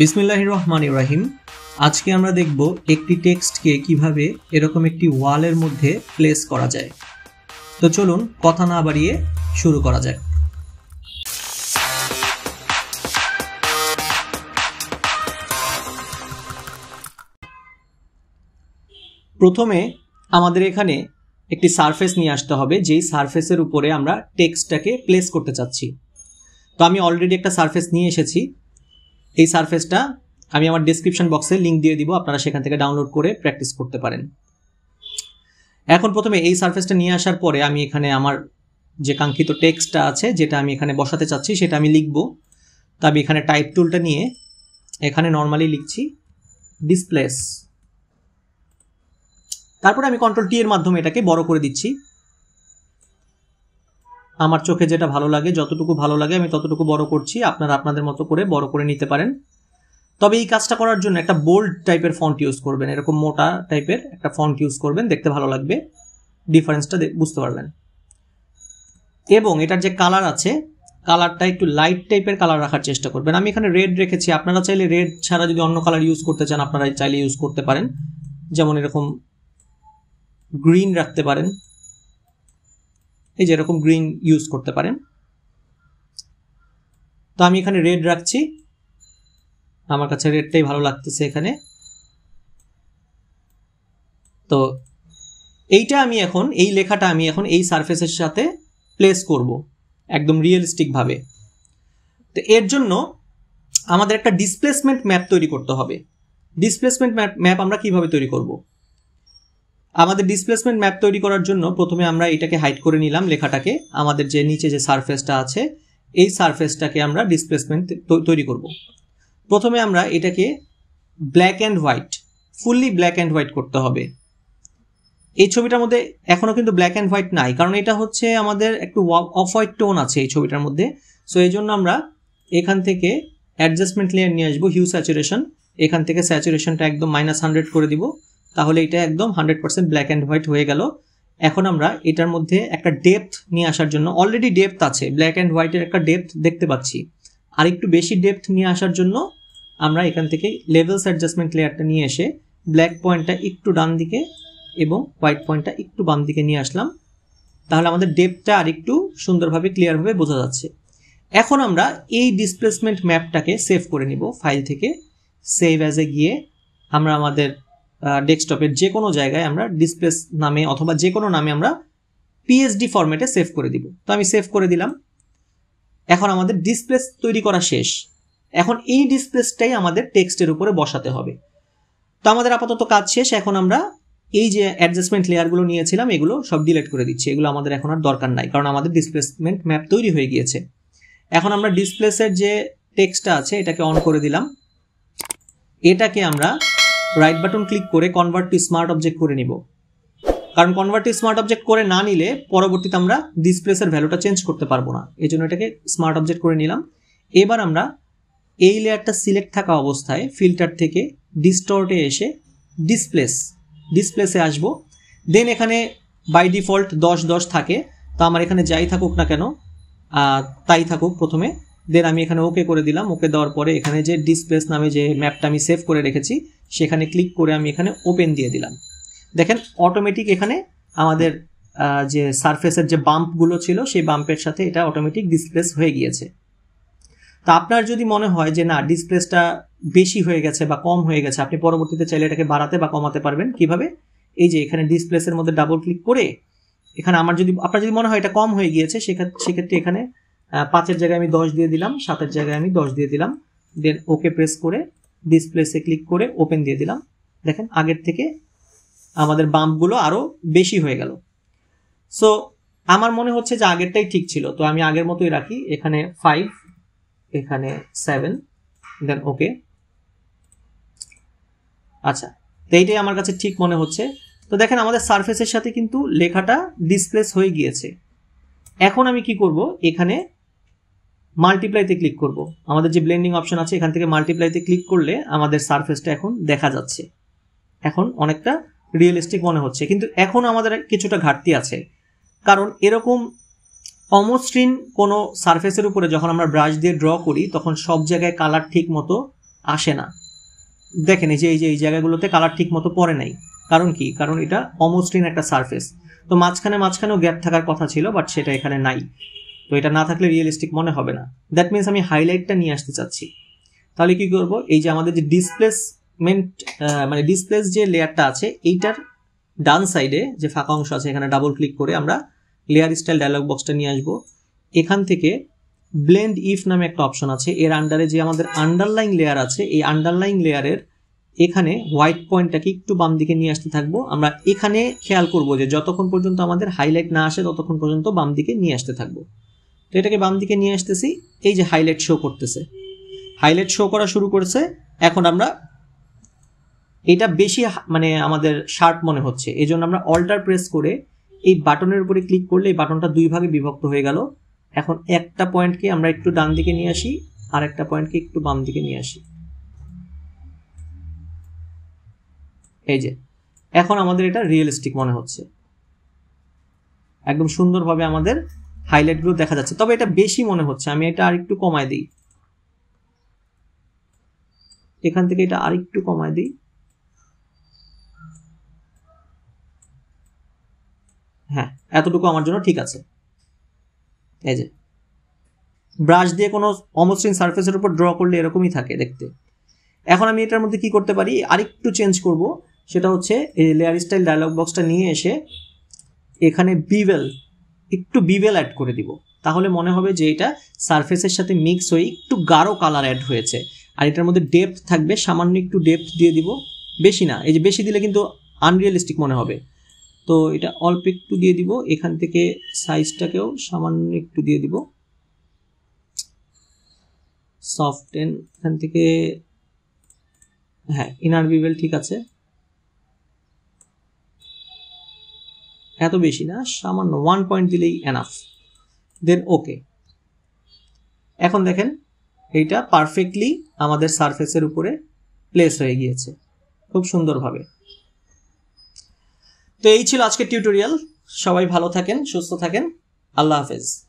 বিসমিল্লাহ রহমান ইব্রাহিম আজকে আমরা দেখব একটি টেক্সটকে কিভাবে এরকম একটি ওয়ালের মধ্যে প্লেস করা যায় তো চলুন কথা না বাড়িয়ে শুরু করা যাক প্রথমে আমাদের এখানে একটি সারফেস নিয়ে আসতে হবে যেই সারফেসের উপরে আমরা টেক্সটটাকে প্লেস করতে চাচ্ছি তো আমি অলরেডি একটা সারফেস নিয়ে এসেছি এই সারফেসটা আমি আমার ডিসক্রিপশন বক্সে লিঙ্ক দিয়ে দিব আপনারা সেখান থেকে ডাউনলোড করে প্র্যাকটিস করতে পারেন এখন প্রথমে এই সারফেসটা নিয়ে আসার পরে আমি এখানে আমার যে কাঙ্ক্ষিত টেক্সটটা আছে যেটা আমি এখানে বসাতে চাচ্ছি সেটা আমি লিখব তো আমি এখানে টাইপ টুলটা নিয়ে এখানে নর্মালি লিখছি ডিসপ্লেস তারপরে আমি কন্ট্রোল টি এর মাধ্যমে এটাকে বড় করে দিচ্ছি আমার চোখে যেটা ভালো লাগে যতটুকু ভালো লাগে আমি ততটুকু বড় করছি আপনারা আপনাদের মতো করে বড় করে নিতে পারেন তবে এই কাজটা করার জন্য একটা বোল্ড টাইপের ফন্ট ইউজ করবেন এরকম মোটা টাইপের একটা ফন্ট ইউজ করবেন দেখতে ভালো লাগবে ডিফারেন্সটা বুঝতে পারবেন এবং এটার যে কালার আছে কালারটা একটু লাইট টাইপের কালার রাখার চেষ্টা করবেন আমি এখানে রেড রেখেছি আপনারা চাইলে রেড ছাড়া যদি অন্য কালার ইউজ করতে চান আপনারা চাইলে ইউজ করতে পারেন যেমন এরকম গ্রিন রাখতে পারেন এই যে এরকম গ্রিন ইউজ করতে পারেন তো আমি এখানে রেড রাখছি আমার কাছে রেডটাই ভালো লাগতেছে এখানে তো এইটা আমি এখন এই লেখাটা আমি এখন এই সারফেসের সাথে প্লেস করব একদম রিয়েলিস্টিকভাবে তো এর জন্য আমাদের একটা ডিসপ্লেসমেন্ট ম্যাপ তৈরি করতে হবে ডিসপ্লেসমেন্ট ম্যাপ ম্যাপ আমরা কিভাবে তৈরি করব আমাদের ডিসপ্লেসমেন্ট ম্যাপ তৈরি করার জন্য প্রথমে আমরা এটাকে হাইড করে নিলাম লেখাটাকে আমাদের যে নিচে যে সারফেসটা আছে এই সারফেসটাকে আমরা ডিসপ্লেসমেন্ট তৈরি করব। প্রথমে আমরা এটাকে black and white fully black and white করতে হবে এই ছবিটার মধ্যে এখনও কিন্তু ব্ল্যাক অ্যান্ড হোয়াইট নাই কারণ এটা হচ্ছে আমাদের একটু অফ হোয়াইট টোন আছে এই ছবিটার মধ্যে সো এই জন্য আমরা এখান থেকে অ্যাডজাস্টমেন্ট লেয়ার নিয়ে আসবো হিউ স্যাচুরেশন এখান থেকে স্যাচুরেশনটা একদম মাইনাস হান্ড্রেড করে দিব তাহলে এটা একদম hundred percent black and white হয়ে গেল এখন আমরা এটার মধ্যে একটা ডেপথ নিয়ে আসার জন্য অলরেডি ডেপথ আছে ব্ল্যাক অ্যান্ড হোয়াইটের একটা ডেপথ দেখতে পাচ্ছি আর একটু বেশি ডেপথ নিয়ে আসার জন্য আমরা এখান থেকে লেভেলস অ্যাডজাস্টমেন্ট লেয়ারটা নিয়ে এসে ব্ল্যাক পয়েন্টটা একটু ডান দিকে এবং হোয়াইট পয়েন্টটা একটু বাম দিকে নিয়ে আসলাম তাহলে আমাদের ডেপটা আর একটু সুন্দরভাবে ক্লিয়ারভাবে বোঝা যাচ্ছে এখন আমরা এই ডিসপ্লেসমেন্ট ম্যাপটাকে সেভ করে নিব ফাইল থেকে সেভ অ্যাজে গিয়ে আমরা আমাদের ডেস্কটপের যে কোনো জায়গায় আমরা ডিসপ্লেস নামে অথবা যে কোনো নামে আমরা পিএইচডি ফরম্যাটে সেভ করে দিব তো আমি সেভ করে দিলাম এখন আমাদের ডিসপ্লেস তৈরি করা শেষ এখন এই ডিসপ্লেসটাই আমাদের টেক্সটের উপরে বসাতে হবে তো আমাদের আপাতত কাজ শেষ এখন আমরা এই যে অ্যাডজাস্টমেন্ট লেয়ারগুলো নিয়েছিলাম এগুলো সব ডিলিট করে দিচ্ছি এগুলো আমাদের এখন আর দরকার নাই কারণ আমাদের ডিসপ্লেসমেন্ট ম্যাপ তৈরি হয়ে গিয়েছে এখন আমরা ডিসপ্লেসের যে টেক্সটটা আছে এটাকে অন করে দিলাম এটাকে আমরা রাইট বাটন ক্লিক করে কনভার্ট টু স্মার্ট অবজেক্ট করে নিব কারণ কনভার্ট টু স্মার্ট অবজেক্ট করে না নিলে পরবর্তীতে আমরা ডিসপ্লেসের ভ্যালুটা চেঞ্জ করতে পারবো না এই জন্য এটাকে স্মার্ট অবজেক্ট করে নিলাম এবার আমরা এই লেয়ারটা সিলেক্ট থাকা অবস্থায় ফিল্টার থেকে ডিস্টর্টে এসে ডিসপ্লেস ডিসপ্লেসে আসব দেন এখানে বাই ডিফল্ট দশ দশ থাকে তো আমার এখানে যাই থাকুক না কেন তাই থাকুক প্রথমে দেন আমি এখানে ওকে করে দিলাম ওকে দেওয়ার পরে এখানে যে ডিসপ্লেস নামে যে ম্যাপটা আমি সেভ করে রেখেছি সেখানে ক্লিক করে আমি এখানে ওপেন দিয়ে দিলাম দেখেন অটোমেটিক এখানে আমাদের যে সারফেসের যে বাম্পগুলো ছিল সেই বাম্পের সাথে এটা অটোমেটিক ডিসপ্লেস হয়ে গিয়েছে তা আপনার যদি মনে হয় যে না ডিসপ্লেসটা বেশি হয়ে গেছে বা কম হয়ে গেছে আপনি পরবর্তীতে চাইলে এটাকে বাড়াতে বা কমাতে পারবেন কিভাবে এই যে এখানে ডিসপ্লেসের মধ্যে ডাবল ক্লিক করে এখানে আমার যদি আপনার যদি মনে হয় এটা কম হয়ে গিয়েছে সেক্ষেত্রে এখানে পাঁচের জায়গায় আমি দশ দিয়ে দিলাম সাতের জায়গায় আমি দশ দিয়ে দিলাম দেন ওকে প্রেস করে ডিসপ্লেসে ক্লিক করে ওপেন দিয়ে দিলাম দেখেন আগের থেকে আমাদের বাম্পগুলো আরও বেশি হয়ে গেল সো আমার মনে হচ্ছে যে আগেরটাই ঠিক ছিল তো আমি আগের মতোই রাখি এখানে ফাইভ এখানে সেভেন দেন ওকে আচ্ছা তো এইটাই আমার কাছে ঠিক মনে হচ্ছে তো দেখেন আমাদের সারফেসের সাথে কিন্তু লেখাটা ডিসপ্লেস হয়ে গিয়েছে এখন আমি কি করব এখানে মাল্টিপ্লাইতে ক্লিক করব আমাদের যে ব্লেন্ডিং অপশন আছে এখান থেকে মাল্টিপ্লাইতে ক্লিক করলে আমাদের সারফেসটা এখন দেখা যাচ্ছে এখন অনেকটা রিয়েলিস্টিক মনে হচ্ছে কিন্তু এখন আমাদের কিছুটা ঘাটতি আছে কারণ এরকম অমসৃণ কোনো সারফেসের উপরে যখন আমরা ব্রাশ দিয়ে ড্র করি তখন সব জায়গায় কালার ঠিক মতো আসে না দেখেন এই যে এই যে এই জায়গাগুলোতে কালার ঠিক মতো পরে নাই কারণ কি কারণ এটা অমসৃণ একটা সারফেস তো মাঝখানে মাঝখানেও গ্যাপ থাকার কথা ছিল বাট সেটা এখানে নাই তো এটা না থাকলে রিয়েলিস্টিক মনে হবে না দ্যাট মিনস আমি হাইলাইটটা নিয়ে আসতে চাচ্ছি তাহলে কি করব এই যে আমাদের যে ডিসপ্লেসমেন্ট মানে ডিসপ্লেস যে লেয়ারটা আছে এইটার ডান সাইডে যে ফাঁকা অংশ আছে এখানে ডাবল ক্লিক করে আমরা লেয়ার স্টাইল ডায়লগ বক্সটা নিয়ে আসবো এখান থেকে ব্লেন্ড ইফ নামে একটা অপশন আছে এর আন্ডারে যে আমাদের আন্ডারলাইন লেয়ার আছে এই আন্ডারলাইন লেয়ারের এখানে হোয়াইট পয়েন্টটাকে একটু বাম দিকে নিয়ে আসতে থাকবো আমরা এখানে খেয়াল করব যে যতক্ষণ পর্যন্ত আমাদের হাইলাইট না আসে ততক্ষণ পর্যন্ত বাম দিকে নিয়ে আসতে থাকবো তো এটাকে বাম দিকে নিয়ে আসতেছি এই যে হাইলাইট শো করতেছে হাইলাইট শো করা শুরু করেছে এখন আমরা এটা বেশি মানে আমাদের শার্প মনে হচ্ছে এই জন্য আমরা অল্টার প্রেস করে এই বাটনের উপরে ক্লিক করলে এই বাটনটা দুই ভাগে বিভক্ত হয়ে গেল এখন একটা পয়েন্টকে আমরা একটু ডান দিকে নিয়ে আসি আর একটা পয়েন্টকে একটু বাম দিকে নিয়ে আসি এই যে এখন আমাদের এটা রিয়েলিস্টিক মনে হচ্ছে একদম সুন্দরভাবে আমাদের হাইলাইটগুলো দেখা যাচ্ছে তবে এটা বেশি মনে হচ্ছে আমি এটা আরেকটু কমায় দিই এখান থেকে এটা আরেকটু কমায় দিই হ্যাঁ এতটুকু আমার জন্য ঠিক আছে এই যে ব্রাশ দিয়ে কোনো অমসৃণ সারফেসের উপর ড্র করলে এরকমই থাকে দেখতে এখন আমি এটার মধ্যে কি করতে পারি আরেকটু চেঞ্জ করব সেটা হচ্ছে এই লেয়ার স্টাইল ডায়লগ বক্সটা নিয়ে এসে এখানে বিভেল একটু বিবেল অ্যাড করে দিব তাহলে মনে হবে যে এটা সারফেসের সাথে মিক্স হয়ে একটু গাঢ় কালার অ্যাড হয়েছে আর এটার মধ্যে ডেপথ থাকবে সামান্য একটু ডেপথ দিয়ে দিব বেশি না এই যে বেশি দিলে কিন্তু আনরিয়ালিস্টিক মনে হবে তো এটা অল্প একটু দিয়ে দিব এখান থেকে সাইজটাকেও সামান্য একটু দিয়ে দিব সফট এন এখান থেকে হ্যাঁ ইনার বিবেল ঠিক আছে এত বেশি না সামান্য ওয়ান পয়েন্ট দিলেই অ্যানাফ দেন ওকে এখন দেখেন এইটা পারফেক্টলি আমাদের সারফেসের উপরে প্লেস হয়ে গিয়েছে খুব সুন্দরভাবে তো এই ছিল আজকের টিউটোরিয়াল সবাই ভালো থাকেন সুস্থ থাকেন আল্লাহ হাফেজ